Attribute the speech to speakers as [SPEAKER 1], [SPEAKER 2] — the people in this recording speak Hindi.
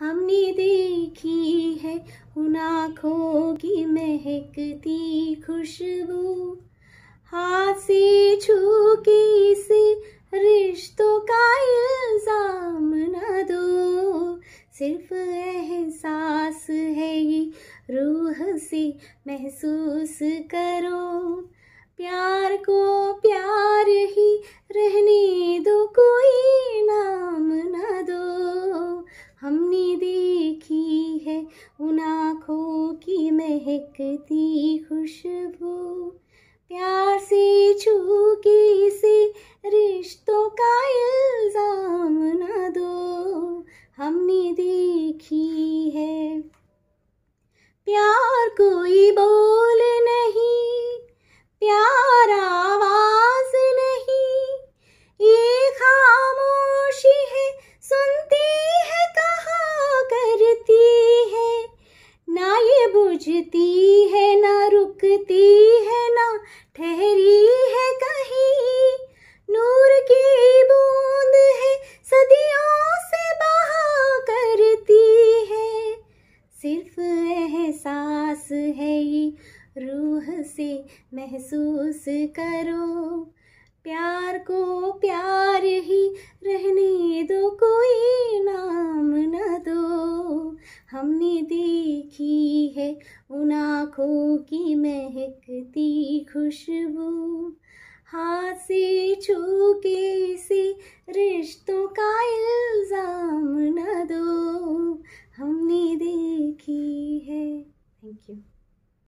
[SPEAKER 1] हमने देखी है उन आँखों की महकती खुशबू हाथ से छू के से रिश्तों का इल्जाम न दो सिर्फ एहसास है ये रूह से महसूस करो प्यार को प्यार ही रहने महकती खुशबू प्यार से छूके से रिश्तों का इल्जाम न दो हमने देखी है प्यार कोई बोले रुकती है ना रुकती है ना ठहरी है कहीं नूर की बूंद है सदियों से बहा करती है सिर्फ एहसास है ये रूह से महसूस करो प्यार को प्यार ही रहने महकती खुशबू हाथ से छू से रिश्तों का इल्जाम न दो हमने देखी है थैंक यू